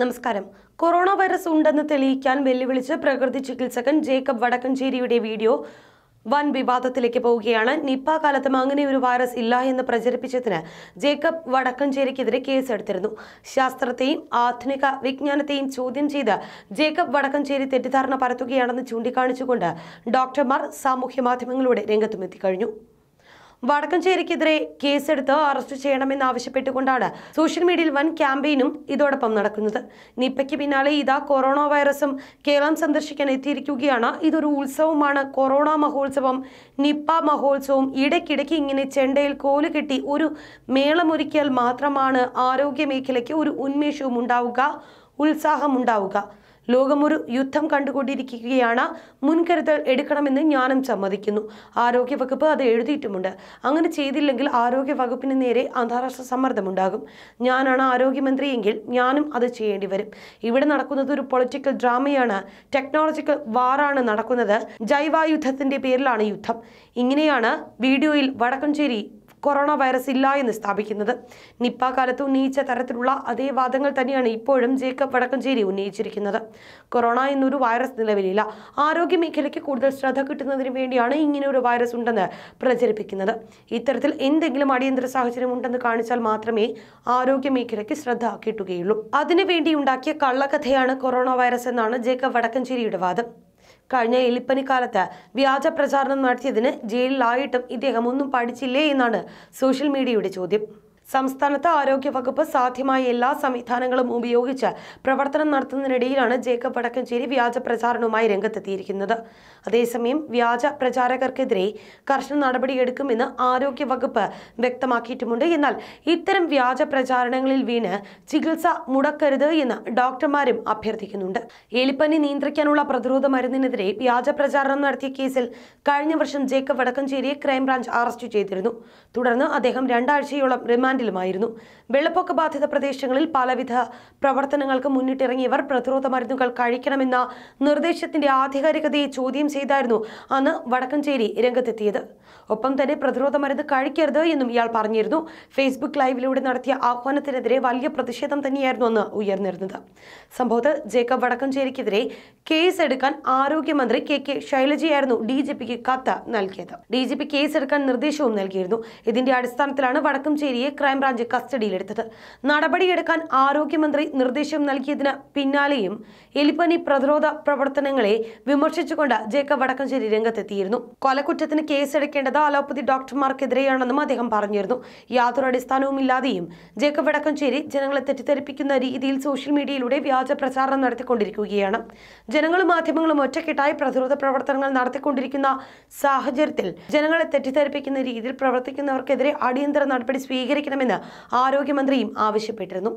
നമസ്കാരം corona virus ഉണ്ടെന്ന് തെളിയിക്കാൻ വെല്ലുവിളിച്ച് പ്രകൃതി ചികിത്സകൻ ജേക്കബ് വടക്കഞ്ചേരിയുടെ വീഡിയോ വൻ വിവാദത്തിലേക്ക് പോവുകയാണ് നിപ്പ കാലത്തും അങ്ങനെ ഒരു വൈറസ് ഇല്ല എന്ന് പ്രചരിപ്പിച്ചതിന് ജേക്കബ് വടക്കഞ്ചേരിക്കെതിരെ കേസെടുത്തിരുന്നു ശാസ്ത്രത്തെയും ആധുനിക വിജ്ഞാനത്തെയും ചോദ്യം ചെയ്ത് ജേക്കബ് വടക്കഞ്ചേരി തെറ്റിദ്ധാരണ പരത്തുകയാണെന്ന് ചൂണ്ടിക്കാണിച്ചുകൊണ്ട് ഡോക്ടർമാർ സാമൂഹ്യ മാധ്യമങ്ങളുടെ രംഗത്തുമെത്തിക്കഴിഞ്ഞു വടക്കഞ്ചേരിക്കെതിരെ കേസെടുത്ത് അറസ്റ്റ് ചെയ്യണമെന്നാവശ്യപ്പെട്ടുകൊണ്ടാണ് സോഷ്യൽ മീഡിയയിൽ വൻ ക്യാമ്പയിനും ഇതോടൊപ്പം നടക്കുന്നത് നിപ്പയ്ക്ക് പിന്നാലെ ഇതാ കൊറോണ വൈറസും കേരളം സന്ദർശിക്കാൻ എത്തിയിരിക്കുകയാണ് ഇതൊരു ഉത്സവമാണ് കൊറോണ മഹോത്സവം നിപ്പ മഹോത്സവം ഇടയ്ക്കിടയ്ക്ക് ഇങ്ങനെ ചെണ്ടയിൽ കോല് കെട്ടി ഒരു മേളമൊരുക്കിയാൽ മാത്രമാണ് ആരോഗ്യ മേഖലയ്ക്ക് ഒരു ഉന്മേഷവും ഉണ്ടാവുക ഉത്സാഹമുണ്ടാവുക ലോകമൊരു യുദ്ധം കണ്ടുകൊണ്ടിരിക്കുകയാണ് മുൻകരുതൽ എടുക്കണമെന്ന് ഞാനും സമ്മതിക്കുന്നു ആരോഗ്യവകുപ്പ് അത് എഴുതിയിട്ടുമുണ്ട് അങ്ങനെ ചെയ്തില്ലെങ്കിൽ ആരോഗ്യവകുപ്പിന് നേരെ അന്താരാഷ്ട്ര സമ്മർദ്ദമുണ്ടാകും ഞാനാണ് ആരോഗ്യമന്ത്രിയെങ്കിൽ ഞാനും അത് ചെയ്യേണ്ടി വരും ഇവിടെ നടക്കുന്നത് ഒരു പൊളിറ്റിക്കൽ ഡ്രാമയാണ് ടെക്നോളജിക്കൽ വാറാണ് നടക്കുന്നത് ജൈവായുധത്തിന്റെ പേരിലാണ് യുദ്ധം ഇങ്ങനെയാണ് വീഡിയോയിൽ വടക്കഞ്ചേരി കൊറോണ വൈറസ് ഇല്ല എന്ന് സ്ഥാപിക്കുന്നത് നിപ്പ കാലത്ത് ഉന്നയിച്ച തരത്തിലുള്ള അതേ വാദങ്ങൾ തന്നെയാണ് ഇപ്പോഴും ജേക്കബ് വടക്കഞ്ചേരി ഉന്നയിച്ചിരിക്കുന്നത് കൊറോണ എന്നൊരു വൈറസ് നിലവിലില്ല ആരോഗ്യ മേഖലയ്ക്ക് കൂടുതൽ ശ്രദ്ധ കിട്ടുന്നതിന് വേണ്ടിയാണ് ഇങ്ങനെ ഒരു വൈറസ് ഉണ്ടെന്ന് പ്രചരിപ്പിക്കുന്നത് ഇത്തരത്തിൽ എന്തെങ്കിലും അടിയന്തര സാഹചര്യം ഉണ്ടെന്ന് കാണിച്ചാൽ മാത്രമേ ആരോഗ്യ മേഖലയ്ക്ക് ശ്രദ്ധ കിട്ടുകയുള്ളൂ അതിനുവേണ്ടി ഉണ്ടാക്കിയ കള്ളക്കഥയാണ് കൊറോണ വൈറസ് എന്നാണ് ജേക്കബ് വടക്കഞ്ചേരിയുടെ വാദം കഴിഞ്ഞ എലിപ്പനിക്കാലത്ത് വ്യാജ പ്രചാരണം നടത്തിയതിന് ജയിലിലായിട്ടും ഇദ്ദേഹം ഒന്നും പഠിച്ചില്ലേ എന്നാണ് സോഷ്യൽ മീഡിയയുടെ ചോദ്യം സംസ്ഥാനത്ത് ആരോഗ്യവകുപ്പ് സാധ്യമായ എല്ലാ സംവിധാനങ്ങളും ഉപയോഗിച്ച് പ്രവർത്തനം നടത്തുന്നതിനിടയിലാണ് ജേക്കബ് വടക്കഞ്ചേരി വ്യാജ പ്രചാരണവുമായി രംഗത്തെത്തിയിരിക്കുന്നത് അതേസമയം വ്യാജ പ്രചാരകർക്കെതിരെ കർശന നടപടിയെടുക്കുമെന്ന് ആരോഗ്യവകുപ്പ് വ്യക്തമാക്കിയിട്ടുമുണ്ട് എന്നാൽ ഇത്തരം വ്യാജ പ്രചാരണങ്ങളിൽ വീണ് ചികിത്സ മുടക്കരുത് എന്ന് ഡോക്ടർമാരും അഭ്യർത്ഥിക്കുന്നുണ്ട് എലിപ്പനി നിയന്ത്രിക്കാനുള്ള പ്രതിരോധ മരുന്നിനെതിരെ വ്യാജ പ്രചാരണം നടത്തിയ കേസിൽ കഴിഞ്ഞ വർഷം ജേക്കബ് വടക്കഞ്ചേരിയെ ക്രൈംബ്രാഞ്ച് അറസ്റ്റ് ചെയ്തിരുന്നു തുടർന്ന് അദ്ദേഹം രണ്ടാഴ്ചയോളം റിമാൻഡ് ഐസ്ലാൻഡിലുമായിരുന്നു വെള്ളപ്പൊക്ക ബാധിത പ്രദേശങ്ങളിൽ പലവിധ പ്രവർത്തനങ്ങൾക്ക് മുന്നിട്ടിറങ്ങിയവർ പ്രതിരോധ മരുന്നുകൾ കഴിക്കണമെന്ന നിർദ്ദേശത്തിന്റെ ആധികാരികതയെ ചോദ്യം ചെയ്തായിരുന്നു അന്ന് വടക്കഞ്ചേരി രംഗത്തെത്തിയത് ഒപ്പം തന്നെ പ്രതിരോധ മരുന്ന് കഴിക്കരുത് എന്നും ഇയാൾ പറഞ്ഞിരുന്നു ഫേസ്ബുക്ക് ലൈവിലൂടെ നടത്തിയ ആഹ്വാനത്തിനെതിരെ വലിയ പ്രതിഷേധം തന്നെയായിരുന്നു അന്ന് ഉയർന്നിരുന്നത് സംഭവത്തിൽ ജേക്കബ് വടക്കഞ്ചേരിക്കെതിരെ കേസ് എടുക്കാൻ ആരോഗ്യമന്ത്രി കെ കെ ശൈലജയായിരുന്നു ഡി ജി പിക്ക് കത്ത് നൽകിയത് ഡി ജി പി എടുക്കാൻ നിർദ്ദേശവും നൽകിയിരുന്നു ഇതിന്റെ അടിസ്ഥാനത്തിലാണ് വടക്കഞ്ചേരിയെ ക്രൈംബ്രാഞ്ച് കസ്റ്റഡിയിലെടുത്തത് നടപടിയെടുക്കാൻ ആരോഗ്യമന്ത്രി നിർദ്ദേശം നൽകിയതിന് പിന്നാലെയും എലിപ്പനി പ്രതിരോധ പ്രവർത്തനങ്ങളെ വിമർശിച്ചുകൊണ്ട് ജേക്കബ് വടക്കഞ്ചേരി രംഗത്തെത്തിയിരുന്നു കൊലക്കുറ്റത്തിന് കേസെടുക്കേണ്ടത് അലോപ്പതി ഡോക്ടർമാർക്കെതിരെയാണെന്നും അദ്ദേഹം പറഞ്ഞിരുന്നു യാതൊരു അടിസ്ഥാനവുമില്ലാതെയും ജേക്കബ് വടക്കഞ്ചേരി ജനങ്ങളെ തെറ്റിദ്ധരിപ്പിക്കുന്ന രീതിയിൽ സോഷ്യൽ മീഡിയയിലൂടെ വ്യാജ പ്രചാരണം നടത്തിക്കൊണ്ടിരിക്കുകയാണ് ജനങ്ങളും മാധ്യമങ്ങളും ഒറ്റക്കെട്ടായി പ്രതിരോധ പ്രവർത്തനങ്ങൾ നടത്തിക്കൊണ്ടിരിക്കുന്ന സാഹചര്യത്തിൽ ജനങ്ങളെ തെറ്റിദ്ധരിപ്പിക്കുന്ന രീതിയിൽ പ്രവർത്തിക്കുന്നവർക്കെതിരെ അടിയന്തര നടപടി സ്വീകരിക്കണം ചെയ്യണമെന്ന് ആരോഗ്യമന്ത്രിയും ആവശ്യപ്പെട്ടിരുന്നു